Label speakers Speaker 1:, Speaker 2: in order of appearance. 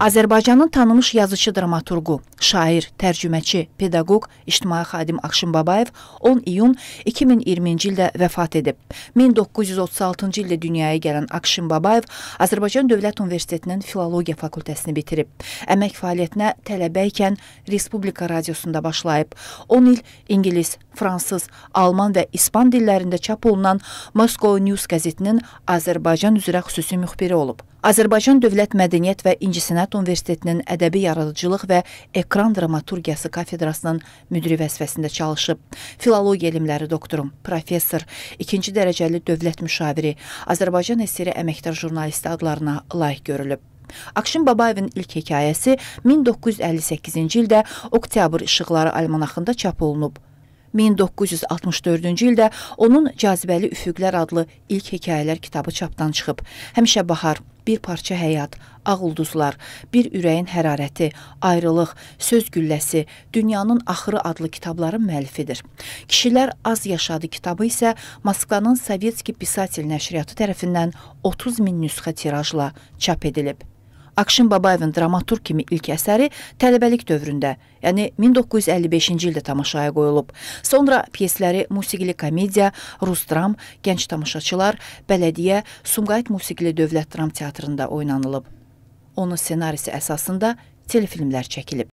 Speaker 1: Azərbaycanın tanınmış yazıcı dramaturqu, şair, tərcüməçi, pedaqoq, ictimai xadim Axşın Babayev 10 iyun 2020-ci ildə vəfat edib. 1936-cı ildə dünyaya gələn Axşın Babayev Azərbaycan Dövlət Universitetinin Filologiya fakültəsini bitirib. Əmək fəaliyyətinə tələbə ikən Respublika radiosunda başlayıb. 10 il ingilis, fransız, alman və ispan dillərində çap olunan Moscow News qəzetinin Azərbaycan üzrə xüsusi müxbiri olub. Azərbaycan Dövlət Mədəniyyət və İncisənət Universitetinin ədəbi yaradıcılıq və ekran dramaturgiyası kafedrasının müdiri vəzifəsində çalışıb. Filologiya elmləri doktoru, professor, ikinci dərəcəli dövlət müşaviri, Azərbaycan eseri əməkdar jurnalisti adlarına layiq görülüb. Akşin Babayevin ilk hekayəsi 1958-ci ildə Oktyabr işıqları almanaxında çap olunub. 1964-cü ildə onun Cazibəli Üfüqlər adlı ilk hekayələr kitabı çapdan çıxıb. Həmişə bahar bir parça həyat, ağ ulduzlar, bir ürəyin hərarəti, ayrılıq, söz gülləsi, dünyanın axırı adlı kitabların müəllifidir. Kişilər az yaşadı kitabı isə Moskvanın Sovetski Pisatel nəşriyyatı tərəfindən 30 min nüsxə tirajla çap edilib. Akşin Babayevin dramaturq kimi ilk əsəri tələbəlik dövründə, yəni 1955-ci ildə tamaşaya qoyulub. Sonra pyesləri musiqili komediya, rus dram, gənc tamaşaçılar, bələdiyyə, Sumqayıt musiqili dövlət dram teatrında oynanılıb. Onun ssenarisi əsasında telefilmlər çəkilib.